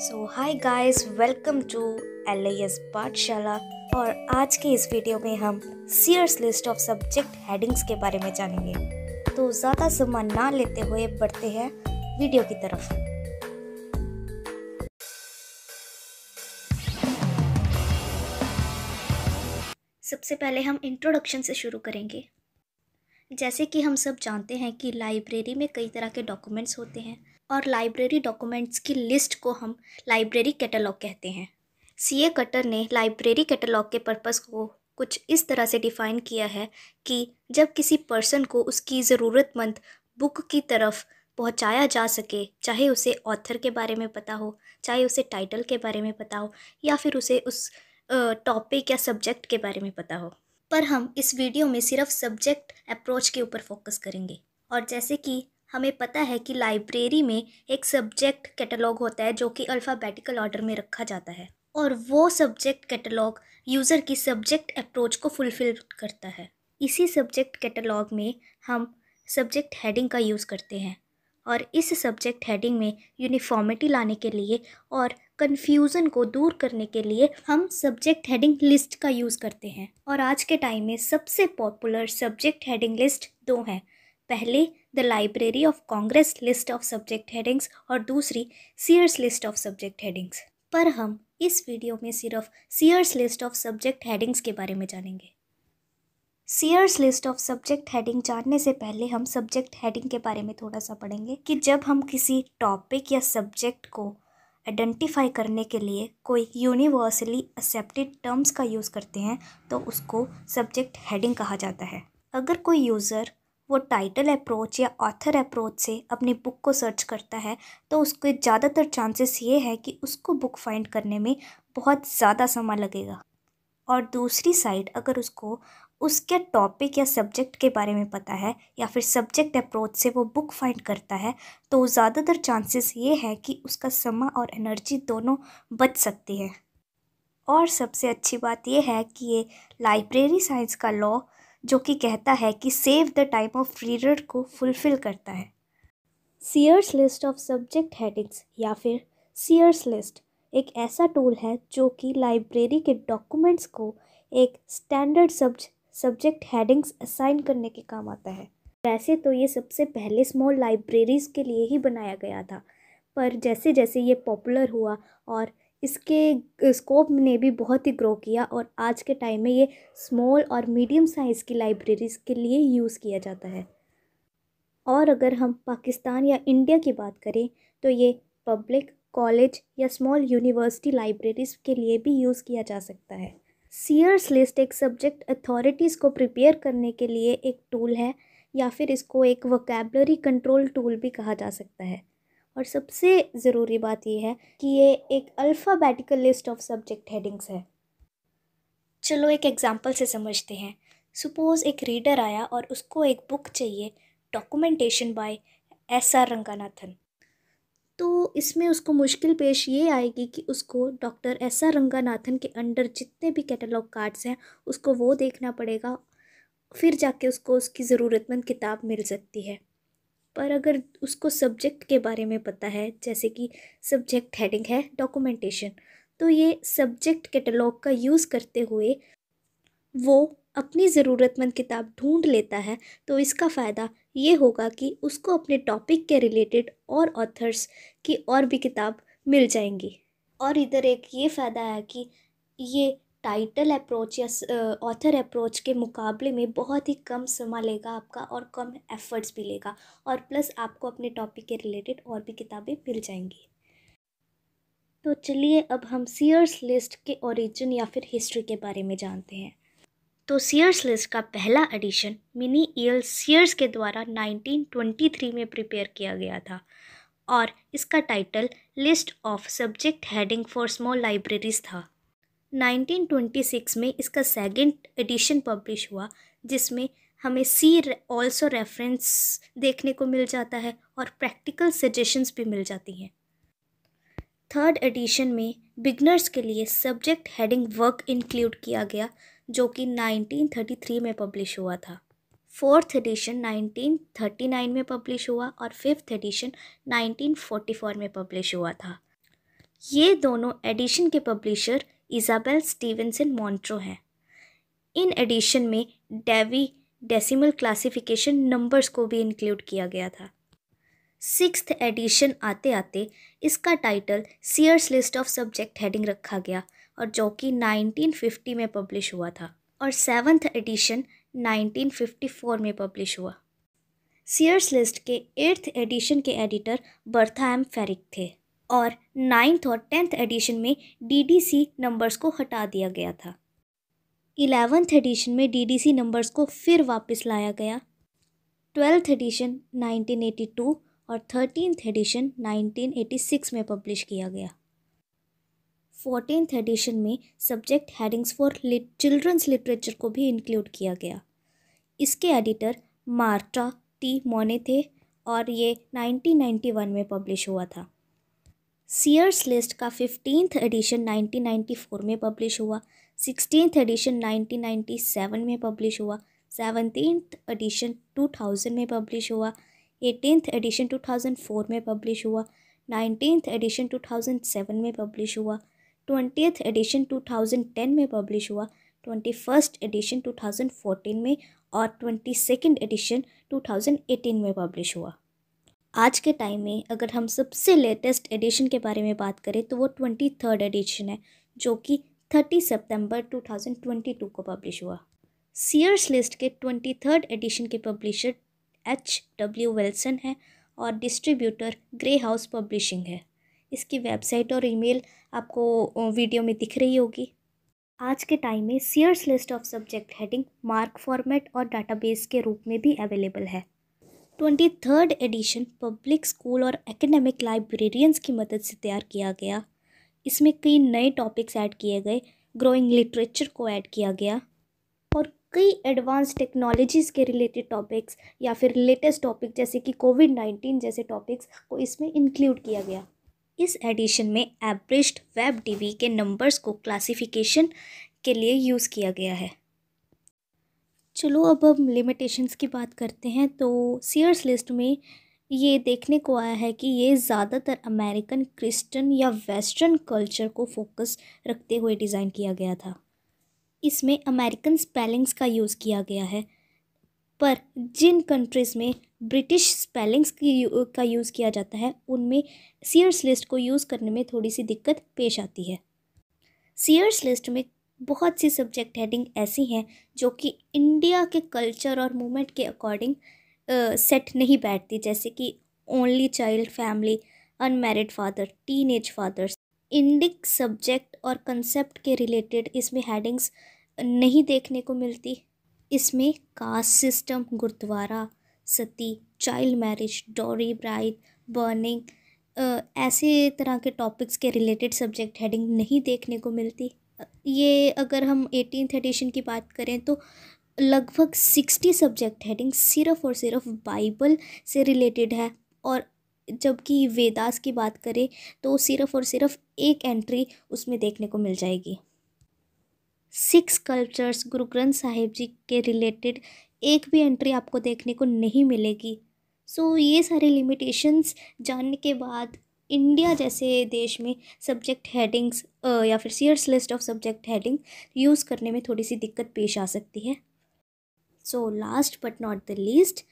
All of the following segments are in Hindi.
so hi guys welcome to L I S Pathshala और आज के इस वीडियो में हम Sears list of subject headings के बारे में जानेंगे तो ज़्यादा समय ना लेते हुए बढ़ते हैं वीडियो की तरफ सबसे पहले हम इंट्रोडक्शन से शुरू करेंगे जैसे कि हम सब जानते हैं कि लाइब्रेरी में कई तरह के डॉक्यूमेंट्स होते हैं और लाइब्रेरी डॉक्यूमेंट्स की लिस्ट को हम लाइब्रेरी कैटलॉग कहते हैं सी ए कटर ने लाइब्रेरी कैटलॉग के पर्पस को कुछ इस तरह से डिफ़ाइन किया है कि जब किसी पर्सन को उसकी ज़रूरतमंद बुक की तरफ पहुंचाया जा सके चाहे उसे ऑथर के बारे में पता हो चाहे उसे टाइटल के बारे में पता हो या फिर उसे उस टॉपिक या सब्जेक्ट के बारे में पता हो पर हम इस वीडियो में सिर्फ सब्जेक्ट अप्रोच के ऊपर फोकस करेंगे और जैसे कि हमें पता है कि लाइब्रेरी में एक सब्जेक्ट कैटलॉग होता है जो कि अल्फ़ाबेटिकल ऑर्डर में रखा जाता है और वो सब्जेक्ट कैटलॉग यूज़र की सब्जेक्ट अप्रोच को फुलफ़िल करता है इसी सब्जेक्ट कैटलॉग में हम सब्जेक्ट हेडिंग का यूज़ करते हैं और इस सब्जेक्ट हेडिंग में यूनिफॉर्मिटी लाने के लिए और कन्फ्यूज़न को दूर करने के लिए हम सब्जेक्ट हेडिंग लिस्ट का यूज़ करते हैं और आज के टाइम में सबसे पॉपुलर सब्जेक्ट हेडिंग लिस्ट दो हैं पहले the library of Congress list of subject headings और दूसरी Sears list of subject headings पर हम इस वीडियो में सिर्फ Sears list of subject headings के बारे में जानेंगे Sears list of subject heading जानने से पहले हम सब्जेक्ट हेडिंग के बारे में थोड़ा सा पढ़ेंगे कि जब हम किसी टॉपिक या सब्जेक्ट को आइडेंटिफाई करने के लिए कोई यूनिवर्सली एक्सेप्टेड टर्म्स का यूज़ करते हैं तो उसको सब्जेक्ट हेडिंग कहा जाता है अगर कोई यूज़र वो टाइटल अप्रोच या ऑथर अप्रोच से अपनी बुक को सर्च करता है तो उसके ज़्यादातर चांसेस ये है कि उसको बुक फाइंड करने में बहुत ज़्यादा समय लगेगा और दूसरी साइड अगर उसको उसके टॉपिक या सब्जेक्ट के बारे में पता है या फिर सब्जेक्ट अप्रोच से वो बुक फाइंड करता है तो ज़्यादातर चांसेस ये है कि उसका समा और एनर्जी दोनों बच सकती है और सबसे अच्छी बात यह है कि ये लाइब्रेरी साइंस का लॉ जो कि कहता है कि save the time of reader को फुलफिल करता है Sears list of subject headings या फिर सीयर्स लिस्ट एक ऐसा टूल है जो कि लाइब्रेरी के डॉक्यूमेंट्स को एक स्टैंडर्ड सब्ज सब्जेक्ट हेडिंग्स असाइन करने के काम आता है वैसे तो ये सबसे पहले स्मॉल लाइब्रेरीज़ के लिए ही बनाया गया था पर जैसे जैसे ये पॉपुलर हुआ और इसके स्कोप ने भी बहुत ही ग्रो किया और आज के टाइम में ये स्मॉल और मीडियम साइज़ की लाइब्रेरीज़ के लिए यूज़ किया जाता है और अगर हम पाकिस्तान या इंडिया की बात करें तो ये पब्लिक कॉलेज या स्मॉल यूनिवर्सिटी लाइब्रेरीज़ के लिए भी यूज़ किया जा सकता है सीयर्स लिस्ट एक सब्जेक्ट अथॉरिटीज़ को प्रिपेयर करने के लिए एक टूल है या फिर इसको एक वोकेबलरी कंट्रोल टूल भी कहा जा सकता है और सबसे ज़रूरी बात यह है कि ये एक alphabetical list of subject headings है चलो एक एग्ज़ाम्पल से समझते हैं सपोज़ एक रीडर आया और उसको एक बुक चाहिए documentation by S R Ranganathan तो इसमें उसको मुश्किल पेश ये आएगी कि उसको डॉक्टर एस आर रंगानाथन के अंडर जितने भी कैटलॉग कार्ड्स हैं उसको वो देखना पड़ेगा फिर जाके उसको उसकी ज़रूरतमंद किताब मिल सकती है पर अगर उसको सब्जेक्ट के बारे में पता है जैसे कि सब्जेक्ट हेडिंग है डॉक्यूमेंटेशन तो ये सब्जेक्ट कैटलॉग का यूज़ करते हुए वो अपनी ज़रूरतमंद किताब ढूंढ लेता है तो इसका फ़ायदा ये होगा कि उसको अपने टॉपिक के रिलेटेड और ऑथर्स की और भी किताब मिल जाएंगी और इधर एक ये फ़ायदा है कि ये टाइटल अप्रोच या ऑथर अप्रोच के मुकाबले में बहुत ही कम समा लेगा आपका और कम एफर्ट्स भी लेगा और प्लस आपको अपने टॉपिक के रिलेटेड और भी किताबें मिल जाएंगी तो चलिए अब हम सीयर्स लिस्ट के ओरिजिन या फिर हिस्ट्री के बारे में जानते हैं तो सीयर्स लिस्ट का पहला एडिशन मिनी ईयल सीयर्स के द्वारा 1923 में प्रिपेयर किया गया था और इसका title list of subject heading for small libraries था 1926 में इसका सेकंड एडिशन पब्लिश हुआ जिसमें हमें सी ऑल्सो रेफरेंस देखने को मिल जाता है और प्रैक्टिकल सजेशंस भी मिल जाती हैं थर्ड एडिशन में बिगनर्स के लिए सब्जेक्ट हेडिंग वर्क इंक्लूड किया गया जो कि 1933 में पब्लिश हुआ था फोर्थ एडिशन 1939 में पब्लिश हुआ और फिफ्थ एडिशन 1944 में पब्लिश हुआ था ये दोनों एडिशन के पब्लिशर इजाबेल स्टीवेंसन मॉन्ट्रो हैं इन एडिशन में डेवी डेसिमल क्लासिफिकेशन नंबर्स को भी इंक्लूड किया गया था सिक्स एडिशन आते आते इसका title Sears list of subject heading रखा गया और जो कि 1950 में पब्लिश हुआ था और सेवन्थ एडिशन 1954 में पब्लिश हुआ सीयर्स लिस्ट के एट्थ एडिशन के एडिटर बर्था एम फेरिक थे और नाइन्थ और टेंथ एडिशन में डीडीसी नंबर्स को हटा दिया गया था इलेवेंथ एडिशन में डीडीसी नंबर्स को फिर वापस लाया गया ट्वेल्थ एडिशन 1982 और थर्टीनथ एडिशन 1986 में पब्लिश किया गया फोर्टीनथ एडिशन में subject headings for children's literature को भी इंक्लूड किया गया इसके एडिटर मार्टा टी मोने थे और ये 1991 में पब्लिश हुआ था सीयर्स लिस्ट का फिफ्टींथ एडिशन 1994 में पब्लिश हुआ सिक्सटीथ एडिशन 1997 में पब्लिश हुआ सेवनटीन एडिशन 2000 में पब्लिश हुआ एटीनथ एडिशन 2004 में पब्लिश हुआ नाइनटीन्थ एडिशन 2007 में पब्लिश हुआ ट्वेंटियथ एडिशन 2010 में पब्लिश हुआ ट्वेंटी फर्स्ट एडिशन 2014 में और ट्वेंटी सेकेंड एडिशन 2018 में पब्लिश हुआ आज के टाइम में अगर हम सबसे लेटेस्ट एडिशन के बारे में बात करें तो वो ट्वेंटी थर्ड एडिशन है जो कि थर्टी सितंबर 2022 को पब्लिश हुआ सीयर्स लिस्ट के ट्वेंटी थर्ड एडिशन के पब्लिशर एच डब्ल्यू विल्सन है और डिस्ट्रीब्यूटर ग्रे हाउस पब्लिशिंग है इसकी वेबसाइट और ईमेल आपको वीडियो में दिख रही होगी आज के टाइम में Sears list of subject heading MARC format और डाटाबेस के रूप में भी अवेलेबल है twenty third edition public school और एकेडमिक लाइब्रेरियंस की मदद से तैयार किया गया इसमें कई नए टॉपिक्स ऐड किए गए ग्रोइंग लिटरेचर को ऐड किया गया और कई एडवांस टेक्नोलॉजीज़ के रिलेटेड टॉपिक्स या फिर लेटेस्ट टॉपिक जैसे कि कोविड नाइन्टीन जैसे टॉपिक्स को इसमें इंक्लूड किया गया इस एडिशन में एब्रिस्ट वेब डीवी के नंबर्स को क्लासिफिकेशन के लिए यूज़ किया गया है चलो अब हम लिमिटेशंस की बात करते हैं तो सीयर्स लिस्ट में ये देखने को आया है कि ये ज़्यादातर अमेरिकन क्रिश्चियन या वेस्टर्न कल्चर को फोकस रखते हुए डिज़ाइन किया गया था इसमें अमेरिकन स्पेलिंग्स का यूज़ किया गया है पर जिन कंट्रीज़ में ब्रिटिश स्पेलिंग्स की का यूज़ किया जाता है उनमें सीयर्स लिस्ट को यूज़ करने में थोड़ी सी दिक्कत पेश आती है सीयर्स लिस्ट में बहुत सी सब्जेक्ट हेडिंग ऐसी हैं जो कि इंडिया के कल्चर और मूवमेंट के अकॉर्डिंग सेट नहीं बैठती जैसे कि only child family unmarried father teen age fathers Indic subject और कंसेप्ट के रिलेटेड इसमें हेडिंग्स नहीं देखने को मिलती इसमें caste system gurdwara sati child marriage dowry bride burning ऐसे तरह के टॉपिक्स के रिलेटेड सब्जेक्ट हेडिंग नहीं देखने को मिलती ये अगर हम एटीनथ एडिशन की बात करें तो लगभग सिक्सटी सब्जेक्ट हेडिंग सिर्फ और सिर्फ बाइबल से रिलेटेड है और जबकि वेदास की बात करें तो सिर्फ और सिर्फ एक एंट्री उसमें देखने को मिल जाएगी सिक्स कल्चर्स गुरु ग्रंथ साहिब जी के रिलेटेड एक भी एंट्री आपको देखने को नहीं मिलेगी सो so, ये सारे लिमिटेशंस जानने के बाद इंडिया जैसे देश में सब्जेक्ट हेडिंग्स या फिर Sears list of subject heading use करने में थोड़ी सी दिक्कत पेश आ सकती है so last but not the least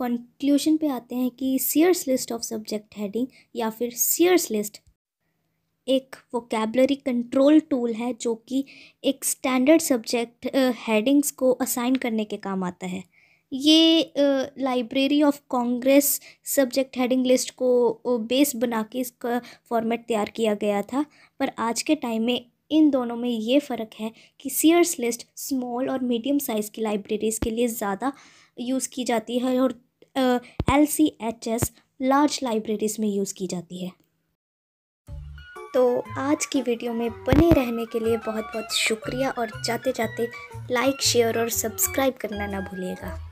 conclusion पे आते हैं कि Sears list of subject heading या फिर सीयर्स लिस्ट एक वोकेबलरी कंट्रोल टूल है जो कि एक स्टैंडर्ड सब्जेक्ट हेडिंग्स को असाइन करने के काम आता है ये library of Congress subject heading list को बेस बना के इसका फॉर्मेट तैयार किया गया था पर आज के टाइम में इन दोनों में ये फ़र्क है कि सीयर्स लिस्ट स्मॉल और मीडियम साइज़ की लाइब्रेरीज़ के लिए ज़्यादा यूज़ की जाती है और L C H S large libraries में यूज़ की जाती है तो आज की वीडियो में बने रहने के लिए बहुत बहुत शुक्रिया और जाते जाते लाइक शेयर और सब्सक्राइब करना ना भूलिएगा